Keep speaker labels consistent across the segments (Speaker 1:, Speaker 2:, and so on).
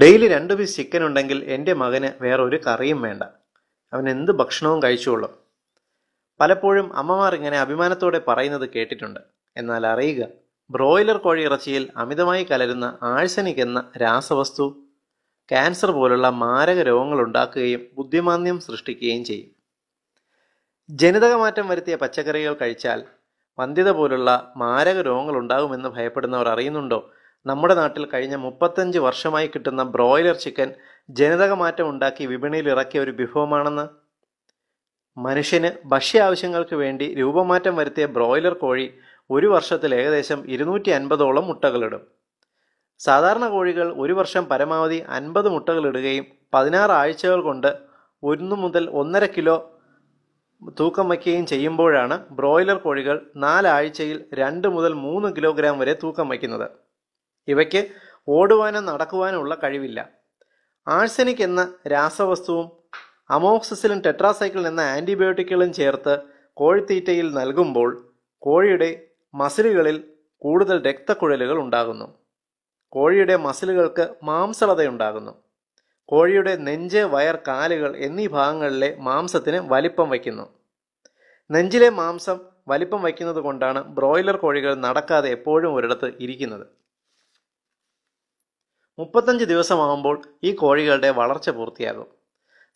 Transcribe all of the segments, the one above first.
Speaker 1: daily രണ്ട് piece chicken ഉണ്ടെങ്കിൽ എൻ്റെ മകന് വേറെ ഒരു കറിയും വേണ്ട അവൻ എന്ത് ഭക്ഷണവും കഴിച്ചോളും പലപ്പോഴും അമ്മമാർ ഇങ്ങനെ അഭിമാനത്തോടെ പറയുന്നത് കേട്ടിട്ടുണ്ട് എന്നാൽ അറിയുക ബ്രോയിലർ കോഴി ഇറച്ചിയിൽ അമിതമായി കലരുന്ന ആഴ്സനിക് എന്ന രാസവസ്തു ക്യാൻസർ പോലുള്ള മാരക രോഗങ്ങൾ ഉണ്ടാക്കുകയും ബുദ്ധിമാന്ദ്യം സൃഷ്ടിക്കുകയും ചെയ്യും ജനിതക മാറ്റം വരുത്തിയ പച്ചക്കറികൾ കഴിച്ചാൽ വന്ധ്യത പോലുള്ള മാരക രോഗങ്ങൾ ഉണ്ടാകുമെന്ന് ഭയപ്പെടുന്നവർ അറിയുന്നുണ്ടോ നമ്മുടെ നാട്ടിൽ കഴിഞ്ഞ മുപ്പത്തഞ്ച് വർഷമായി കിട്ടുന്ന ബ്രോയിലർ ചിക്കൻ മാറ്റം ഉണ്ടാക്കി വിപണിയിൽ ഇറക്കിയ ഒരു വിഭവമാണെന്ന് മനുഷ്യന് ഭക്ഷ്യ ആവശ്യങ്ങൾക്ക് വേണ്ടി രൂപമാറ്റം വരുത്തിയ ബ്രോയിലർ കോഴി ഒരു വർഷത്തിൽ ഏകദേശം ഇരുന്നൂറ്റി അൻപതോളം മുട്ടകളിടും സാധാരണ കോഴികൾ ഒരു വർഷം പരമാവധി അൻപത് മുട്ടകളിടുകയും പതിനാറ് ആഴ്ചകൾ കൊണ്ട് ഒന്ന് മുതൽ ഒന്നര കിലോ തൂക്കം വയ്ക്കുകയും ചെയ്യുമ്പോഴാണ് ബ്രോയിലർ കോഴികൾ നാലാഴ്ചയിൽ രണ്ട് മുതൽ മൂന്ന് കിലോഗ്രാം വരെ തൂക്കം വയ്ക്കുന്നത് ഇവയ്ക്ക് ഓടുവാനും നടക്കുവാനും ഉള്ള കഴിവില്ല ആഴ്സനിക് എന്ന രാസവസ്തുവും അമോക്സിസിലും ടെട്രാസൈക്കിൾ എന്ന ആൻറ്റിബയോട്ടിക്കുകളും ചേർത്ത് കോഴിത്തീറ്റയിൽ നൽകുമ്പോൾ കോഴിയുടെ മസിലുകളിൽ കൂടുതൽ രക്തക്കുഴലുകൾ ഉണ്ടാകുന്നു കോഴിയുടെ മസിലുകൾക്ക് മാംസളതയുണ്ടാകുന്നു കോഴിയുടെ നെഞ്ച് വയർ കാലുകൾ എന്നീ ഭാഗങ്ങളിലെ മാംസത്തിന് വലിപ്പം വയ്ക്കുന്നു നെഞ്ചിലെ മാംസം വലിപ്പം വയ്ക്കുന്നത് കൊണ്ടാണ് ബ്രോയിലർ കോഴികൾ നടക്കാതെ എപ്പോഴും ഒരിടത്ത് ഇരിക്കുന്നത് മുപ്പത്തഞ്ച് ദിവസമാകുമ്പോൾ ഈ കോഴികളുടെ വളർച്ച പൂർത്തിയാകും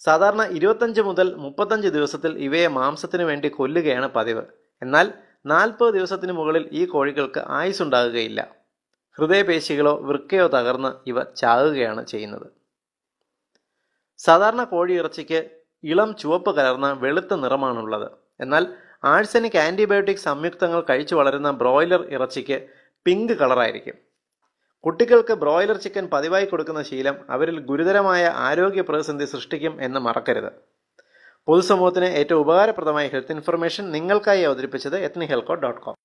Speaker 1: സാധാരണ ഇരുപത്തഞ്ച് മുതൽ മുപ്പത്തഞ്ച് ദിവസത്തിൽ ഇവയെ മാംസത്തിന് വേണ്ടി കൊല്ലുകയാണ് പതിവ് എന്നാൽ നാൽപ്പത് ദിവസത്തിന് മുകളിൽ ഈ കോഴികൾക്ക് ആയുസുണ്ടാകുകയില്ല ഹൃദയപേശികളോ വൃക്കയോ തകർന്ന് ഇവ ചാകുകയാണ് ചെയ്യുന്നത് സാധാരണ കോഴി ഇറച്ചിക്ക് ഇളം ചുവപ്പ് കലർന്ന വെളുത്ത നിറമാണുള്ളത് എന്നാൽ ആഴ്സനിക് ആൻറ്റിബയോട്ടിക് സംയുക്തങ്ങൾ കഴിച്ചു വളരുന്ന ബ്രോയിലർ ഇറച്ചിക്ക് പിങ്ക് കളറായിരിക്കും കുട്ടികൾക്ക് ബ്രോയിലർ ചിക്കൻ പതിവായി കൊടുക്കുന്ന ശീലം അവരിൽ ഗുരുതരമായ ആരോഗ്യ പ്രതിസന്ധി സൃഷ്ടിക്കും എന്ന് മറക്കരുത് പൊതുസമൂഹത്തിന് ഏറ്റവും ഉപകാരപ്രദമായ ഹെൽത്ത് ഇൻഫർമേഷൻ നിങ്ങൾക്കായി അവതരിപ്പിച്ചത് എത്നി ഹെൽക്കോ ഡോട്ട് കോം